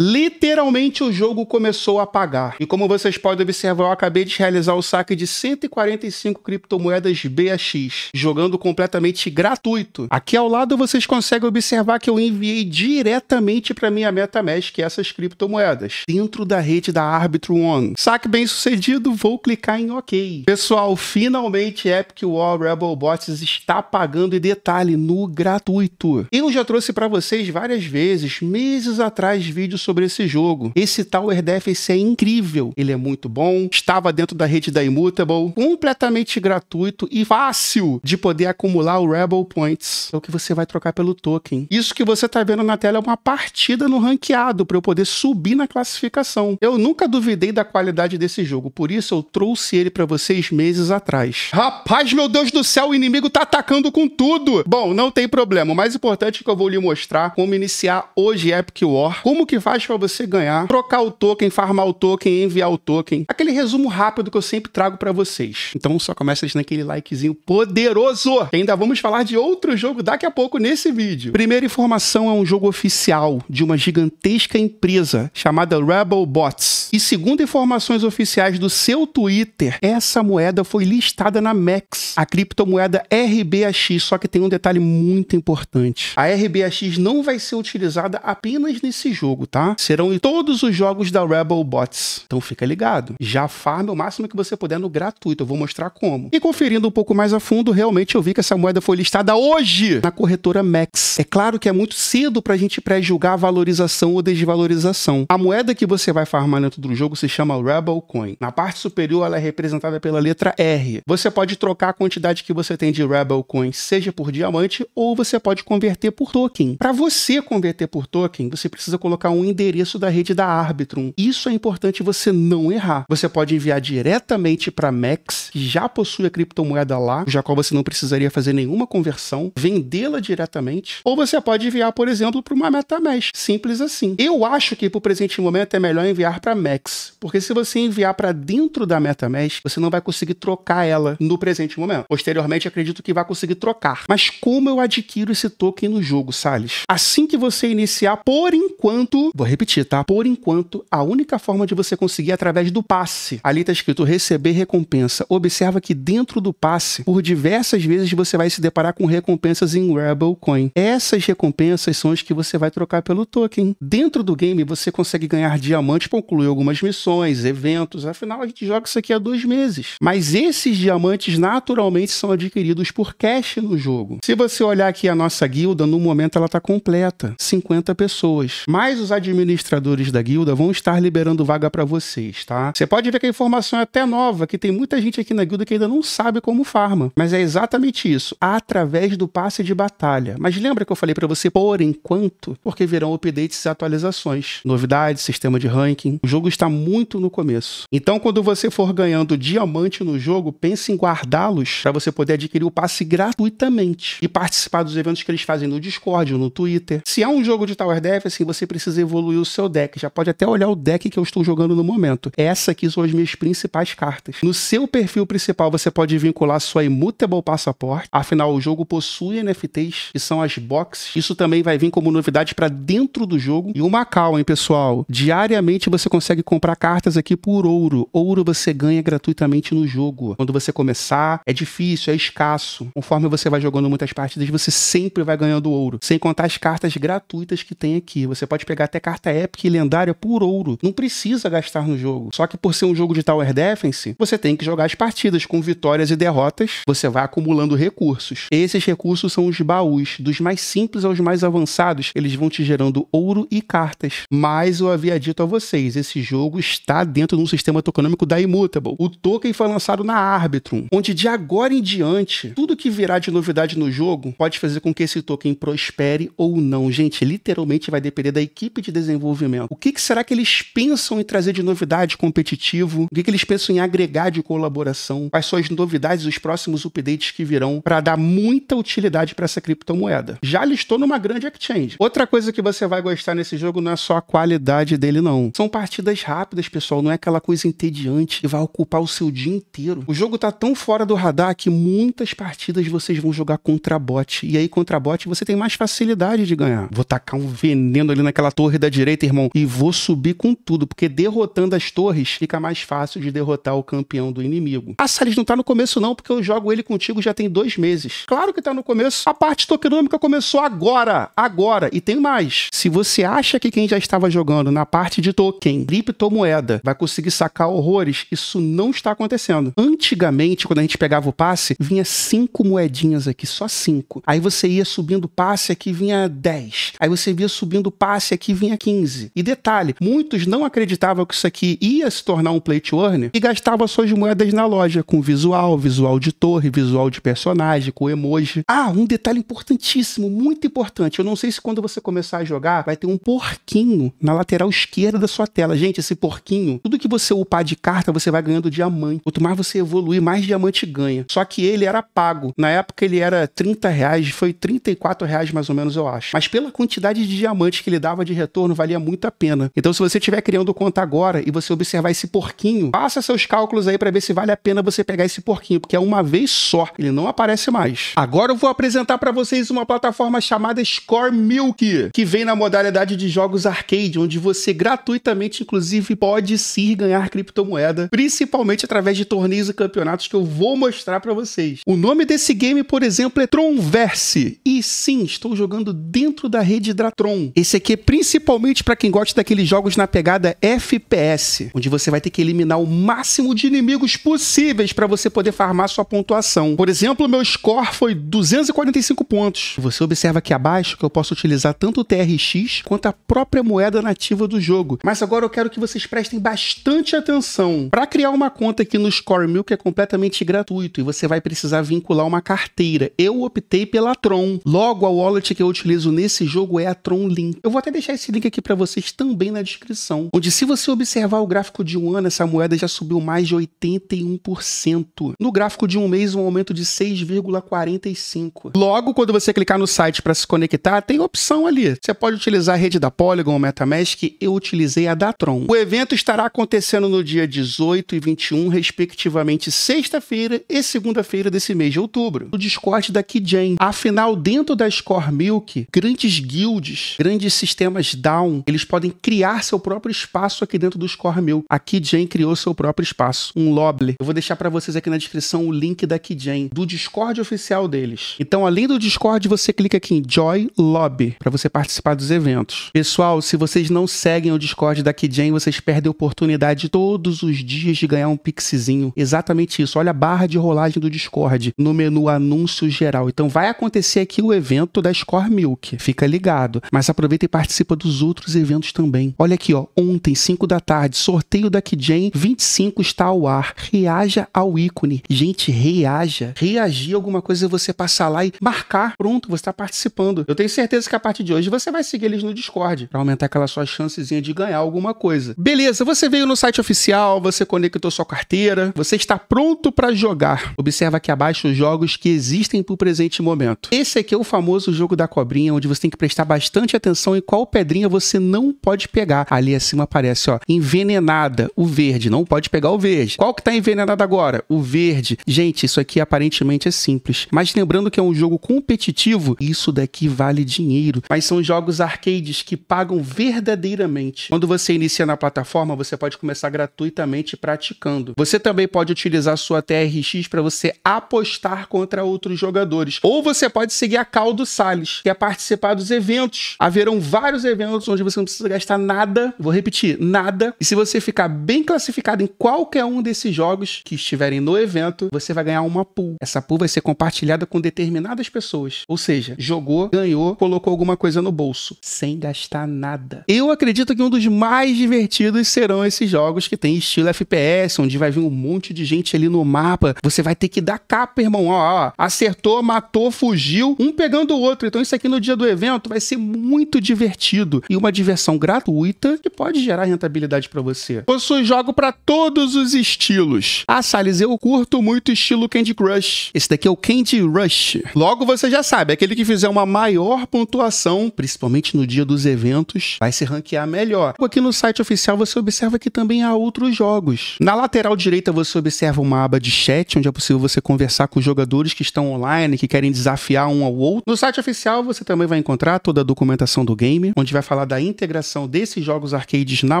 Literalmente o jogo começou a pagar. E como vocês podem observar, eu acabei de realizar o saque de 145 criptomoedas BAX, jogando completamente gratuito. Aqui ao lado vocês conseguem observar que eu enviei diretamente para minha MetaMask essas criptomoedas, dentro da rede da Arbitrum One. Saque bem sucedido, vou clicar em OK. Pessoal, finalmente Epic War Rebel Bots está pagando e detalhe no gratuito. Eu já trouxe para vocês várias vezes, meses atrás, vídeos sobre esse jogo. Esse Tower Defense é incrível, ele é muito bom, estava dentro da rede da Immutable, completamente gratuito e fácil de poder acumular o Rebel Points, é o que você vai trocar pelo token. Isso que você está vendo na tela é uma partida no ranqueado para eu poder subir na classificação. Eu nunca duvidei da qualidade desse jogo, por isso eu trouxe ele para vocês meses atrás. Rapaz, meu Deus do céu, o inimigo tá atacando com tudo. Bom, não tem problema. O mais importante é que eu vou lhe mostrar como iniciar hoje Epic War, como que faz para você ganhar, trocar o token, farmar o token, enviar o token. Aquele resumo rápido que eu sempre trago para vocês. Então só começa deixando aquele likezinho poderoso. E ainda vamos falar de outro jogo daqui a pouco nesse vídeo. Primeira informação é um jogo oficial de uma gigantesca empresa chamada Rebel Bots. E segundo informações oficiais do seu Twitter, essa moeda foi listada na MEX, a criptomoeda RBAX, só que tem um detalhe muito importante. A RBAX não vai ser utilizada apenas nesse jogo, tá? Tá? serão em todos os jogos da Rebel Bots. Então fica ligado. Já farme o máximo que você puder no gratuito. Eu vou mostrar como. E conferindo um pouco mais a fundo, realmente eu vi que essa moeda foi listada hoje na corretora Max. É claro que é muito cedo para a gente pré-julgar a valorização ou desvalorização. A moeda que você vai farmar dentro do jogo se chama Rebel Coin. Na parte superior, ela é representada pela letra R. Você pode trocar a quantidade que você tem de Rebel Coin, seja por diamante, ou você pode converter por token. Para você converter por token, você precisa colocar um endereço da rede da Arbitrum. Isso é importante você não errar. Você pode enviar diretamente para Max, que já possui a criptomoeda lá, já qual você não precisaria fazer nenhuma conversão, vendê-la diretamente, ou você pode enviar, por exemplo, para uma MetaMask. Simples assim. Eu acho que para o presente momento é melhor enviar para Max, porque se você enviar para dentro da MetaMask, você não vai conseguir trocar ela no presente momento. Posteriormente, acredito que vai conseguir trocar. Mas como eu adquiro esse token no jogo, Sales? Assim que você iniciar, por enquanto, vou repetir, tá? Por enquanto, a única forma de você conseguir é através do passe. Ali está escrito receber recompensa. Observa que dentro do passe, por diversas vezes você vai se deparar com recompensas em Rebel Coin. Essas recompensas são as que você vai trocar pelo token. Dentro do game, você consegue ganhar diamantes para concluir algumas missões, eventos. Afinal, a gente joga isso aqui há dois meses. Mas esses diamantes naturalmente são adquiridos por cash no jogo. Se você olhar aqui a nossa guilda, no momento ela está completa, 50 pessoas. Mais os admins administradores da guilda vão estar liberando vaga para vocês, tá? Você pode ver que a informação é até nova, que tem muita gente aqui na guilda que ainda não sabe como farma, mas é exatamente isso, através do passe de batalha. Mas lembra que eu falei para você por enquanto, porque virão updates e atualizações, novidades, sistema de ranking. O jogo está muito no começo. Então, quando você for ganhando diamante no jogo, pense em guardá-los para você poder adquirir o passe gratuitamente e participar dos eventos que eles fazem no Discord ou no Twitter. Se é um jogo de Tower Dev, assim, você precisa evoluir evoluir o seu deck. Já pode até olhar o deck que eu estou jogando no momento. Essa aqui são as minhas principais cartas. No seu perfil principal, você pode vincular sua Immutable Passport. Afinal, o jogo possui NFTs, que são as boxes. Isso também vai vir como novidade para dentro do jogo. E o Macau, hein, pessoal? Diariamente você consegue comprar cartas aqui por ouro. Ouro você ganha gratuitamente no jogo. Quando você começar, é difícil, é escasso. Conforme você vai jogando muitas partidas, você sempre vai ganhando ouro. Sem contar as cartas gratuitas que tem aqui. Você pode pegar até cartas carta épica e lendária por ouro. Não precisa gastar no jogo. Só que por ser um jogo de Tower Defense, você tem que jogar as partidas com vitórias e derrotas. Você vai acumulando recursos. Esses recursos são os baús. Dos mais simples aos mais avançados, eles vão te gerando ouro e cartas. Mas eu havia dito a vocês, esse jogo está dentro de um sistema tokenômico da Immutable. O token foi lançado na Arbitrum, onde de agora em diante, tudo que virá de novidade no jogo pode fazer com que esse token prospere ou não. Gente, literalmente vai depender da equipe de desenvolvimento. O que, que será que eles pensam em trazer de novidade competitivo? O que, que eles pensam em agregar de colaboração? Quais são as novidades, os próximos updates que virão para dar muita utilidade para essa criptomoeda? Já listou numa grande exchange. Outra coisa que você vai gostar nesse jogo não é só a qualidade dele, não. São partidas rápidas, pessoal. Não é aquela coisa entediante que vai ocupar o seu dia inteiro. O jogo tá tão fora do radar que muitas partidas vocês vão jogar contra bot. E aí, contra bot, você tem mais facilidade de ganhar. Vou tacar um veneno ali naquela torre da direita, irmão, e vou subir com tudo, porque derrotando as torres fica mais fácil de derrotar o campeão do inimigo. Ah, Salles, não tá no começo não, porque eu jogo ele contigo já tem dois meses. Claro que tá no começo. A parte tokenômica começou agora, agora, e tem mais. Se você acha que quem já estava jogando na parte de token, criptomoeda, vai conseguir sacar horrores, isso não está acontecendo. Antigamente, quando a gente pegava o passe, vinha cinco moedinhas aqui, só cinco. Aí você ia subindo passe aqui, vinha dez. Aí você via subindo passe aqui, vinha tinha 15. E detalhe, muitos não acreditavam que isso aqui ia se tornar um play to earn e gastavam suas moedas na loja com visual, visual de torre, visual de personagem, com emoji. Ah, um detalhe importantíssimo, muito importante. Eu não sei se quando você começar a jogar vai ter um porquinho na lateral esquerda da sua tela. Gente, esse porquinho, tudo que você upar de carta, você vai ganhando diamante. Quanto mais você evoluir, mais diamante ganha. Só que ele era pago. Na época ele era 30 reais, foi 34 reais mais ou menos, eu acho. Mas pela quantidade de diamante que ele dava de retorno, retorno, valia muito a pena. Então, se você estiver criando conta agora e você observar esse porquinho, faça seus cálculos aí para ver se vale a pena você pegar esse porquinho, porque é uma vez só, ele não aparece mais. Agora eu vou apresentar para vocês uma plataforma chamada Score Milk, que vem na modalidade de jogos arcade, onde você gratuitamente, inclusive, pode se ganhar criptomoeda, principalmente através de torneios e campeonatos que eu vou mostrar para vocês. O nome desse game, por exemplo, é Tronverse. E sim, estou jogando dentro da rede da Tron. Esse aqui é principalmente principalmente para quem gosta daqueles jogos na pegada FPS, onde você vai ter que eliminar o máximo de inimigos possíveis para você poder farmar sua pontuação. Por exemplo, meu score foi 245 pontos. Você observa aqui abaixo que eu posso utilizar tanto o TRX quanto a própria moeda nativa do jogo. Mas agora eu quero que vocês prestem bastante atenção. Para criar uma conta aqui no Score Milk é completamente gratuito e você vai precisar vincular uma carteira. Eu optei pela Tron. Logo, a wallet que eu utilizo nesse jogo é a Tron Link. Eu vou até deixar esse link link aqui para vocês também na descrição, onde se você observar o gráfico de um ano, essa moeda já subiu mais de 81%. No gráfico de um mês, um aumento de 6,45%. Logo, quando você clicar no site para se conectar, tem opção ali. Você pode utilizar a rede da Polygon ou Metamask, eu utilizei a Datron O evento estará acontecendo no dia 18 e 21, respectivamente sexta-feira e segunda-feira desse mês de outubro, no Discord da KeyGen. Afinal, dentro da Score Milk, grandes guilds, grandes sistemas da Down, eles podem criar seu próprio espaço aqui dentro do Score meu. A KeyGen criou seu próprio espaço, um lobby. Eu vou deixar para vocês aqui na descrição o link da KeyGen, do Discord oficial deles. Então, além do Discord, você clica aqui em Joy Lobby para você participar dos eventos. Pessoal, se vocês não seguem o Discord da KeyGen, vocês perdem a oportunidade todos os dias de ganhar um pixzinho. Exatamente isso. Olha a barra de rolagem do Discord no menu anúncio geral. Então, vai acontecer aqui o evento da Score Milk. Fica ligado. Mas aproveita e participa dos outros eventos também. Olha aqui, ó, ontem, 5 da tarde, sorteio da Kijen 25 está ao ar. Reaja ao ícone. Gente, reaja. Reagir alguma coisa é você passar lá e marcar. Pronto, você está participando. Eu tenho certeza que a partir de hoje você vai seguir eles no Discord para aumentar aquela sua chancezinha de ganhar alguma coisa. Beleza, você veio no site oficial, você conectou sua carteira, você está pronto para jogar. Observa aqui abaixo os jogos que existem para o presente momento. Esse aqui é o famoso jogo da cobrinha, onde você tem que prestar bastante atenção em qual pedrinha você não pode pegar. Ali acima aparece, ó, envenenada, o verde, não pode pegar o verde. Qual que tá envenenado agora? O verde. Gente, isso aqui aparentemente é simples, mas lembrando que é um jogo competitivo, isso daqui vale dinheiro. Mas são jogos arcades que pagam verdadeiramente. Quando você inicia na plataforma, você pode começar gratuitamente praticando. Você também pode utilizar sua TRX para você apostar contra outros jogadores. Ou você pode seguir a Caldo Sales, que é participar dos eventos. Haverão vários eventos onde você não precisa gastar nada, vou repetir, nada. E se você ficar bem classificado em qualquer um desses jogos que estiverem no evento, você vai ganhar uma pool. Essa pool vai ser compartilhada com determinadas pessoas. Ou seja, jogou, ganhou, colocou alguma coisa no bolso, sem gastar nada. Eu acredito que um dos mais divertidos serão esses jogos que tem estilo FPS, onde vai vir um monte de gente ali no mapa. Você vai ter que dar capa, irmão. Ó, ó acertou, matou, fugiu, um pegando o outro. Então isso aqui no dia do evento vai ser muito divertido e uma diversão gratuita que pode gerar rentabilidade para você. Possui jogo para todos os estilos. Ah, Salles, eu curto muito estilo Candy Crush. Esse daqui é o Candy Rush. Logo você já sabe, aquele que fizer uma maior pontuação, principalmente no dia dos eventos, vai se ranquear melhor. Aqui no site oficial você observa que também há outros jogos. Na lateral direita você observa uma aba de chat, onde é possível você conversar com jogadores que estão online, que querem desafiar um ao outro. No site oficial você também vai encontrar toda a documentação do game, onde vai falar falar da integração desses jogos arcades na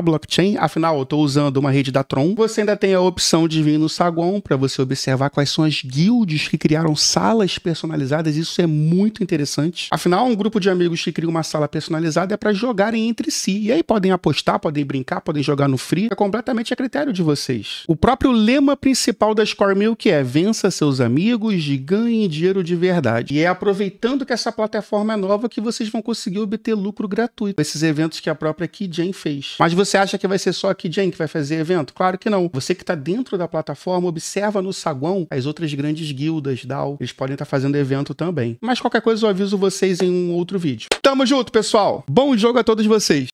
blockchain. Afinal, eu estou usando uma rede da Tron. Você ainda tem a opção de vir no saguão para você observar quais são as guilds que criaram salas personalizadas. Isso é muito interessante. Afinal, um grupo de amigos que cria uma sala personalizada é para jogarem entre si. E aí podem apostar, podem brincar, podem jogar no free. É completamente a critério de vocês. O próprio lema principal da Score Milk é vença seus amigos e ganhe dinheiro de verdade. E é aproveitando que essa plataforma é nova que vocês vão conseguir obter lucro gratuito esses eventos que a própria KeyGen fez. Mas você acha que vai ser só a KeyGen que vai fazer evento? Claro que não. Você que está dentro da plataforma, observa no saguão as outras grandes guildas, DAO. Eles podem estar tá fazendo evento também. Mas qualquer coisa eu aviso vocês em um outro vídeo. Tamo junto, pessoal! Bom jogo a todos vocês!